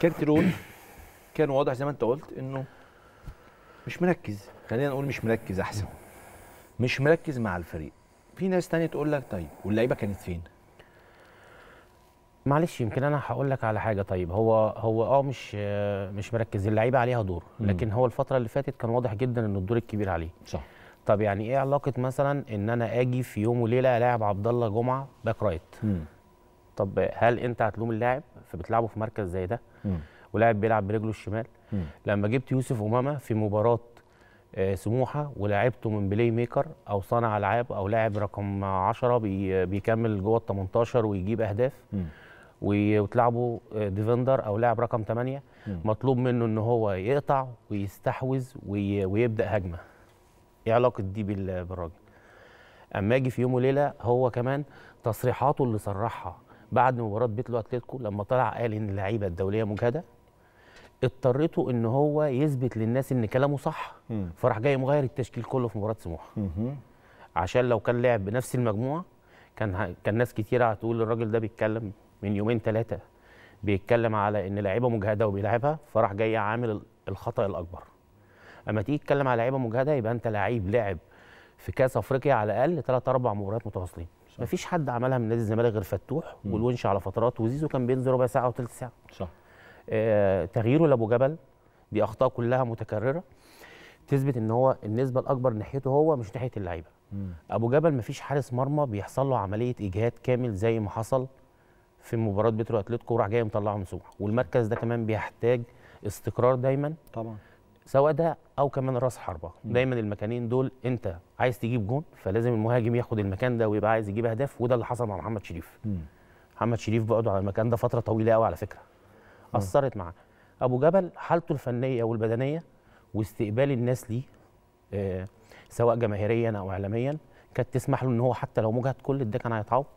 كارت رول كان واضح زي ما انت قلت انه مش مركز خلينا نقول مش مركز احسن مش مركز مع الفريق في ناس تانية تقول لك طيب واللعيبه كانت فين معلش يمكن انا هقول لك على حاجه طيب هو هو اه مش مش مركز اللعيبه عليها دور لكن هو الفتره اللي فاتت كان واضح جدا ان الدور الكبير عليه صح طب يعني ايه علاقه مثلا ان انا اجي في يوم وليله الاعب عبد الله جمعه باك رايت طب هل انت هتلوم اللاعب فبتلعبه في مركز زي ده ولاعب بيلعب برجله الشمال لما جبت يوسف امامه في مباراه آه، سموحه ولعبته من بلاي ميكر او صانع العاب او لاعب رقم 10 بيكمل جوه ال 18 ويجيب اهداف وتلعبه آه، ديفندر او لاعب رقم 8 مطلوب منه ان هو يقطع ويستحوذ ويبدا هجمه ايه علاقه دي بالراجل اما اجي في يوم وليله هو كمان تصريحاته اللي صرحها بعد مباراه بيت اتلتيكو لما طلع قال ان اللعيبه الدوليه مجهده اضطرته ان هو يثبت للناس ان كلامه صح فراح جاي مغير التشكيل كله في مباراه سموحه عشان لو كان لعب بنفس المجموعه كان كان ناس كتيره هتقول الراجل ده بيتكلم من يومين ثلاثه بيتكلم على ان لعيبه مجهده وبيلعبها فراح جاي عامل الخطا الاكبر اما تيجي تتكلم على لعيبه مجهده يبقى انت لعيب لعب في كاس افريقيا على الاقل ثلاث اربع مباريات متواصلين صح. مفيش حد عملها من نادي الزمالك غير فتوح والونش على فترات وزيزو كان بينزل ربع ساعه وثلث ساعه صح آه تغييره لابو جبل دي اخطاء كلها متكرره تثبت ان هو النسبه الاكبر ناحيته هو مش ناحيه اللعيبه ابو جبل مفيش حارس مرمى بيحصل له عمليه اجهاد كامل زي ما حصل في مباراه بترو اتلتيكو وراح جاي مطلعه من سوق والمركز ده كمان بيحتاج استقرار دايما طبعا سواء ده او كمان راس حربه دايما المكانين دول انت عايز تجيب جون فلازم المهاجم ياخد المكان ده ويبقى عايز يجيب اهداف وده اللي حصل مع محمد شريف محمد شريف بقعد على المكان ده فتره طويله قوي على فكره اثرت معاه ابو جبل حالته الفنيه والبدنيه واستقبال الناس ليه آه، سواء جماهيريا او اعلاميا كانت تسمح له ان هو حتى لو مجهد كل ده كان هيتعوض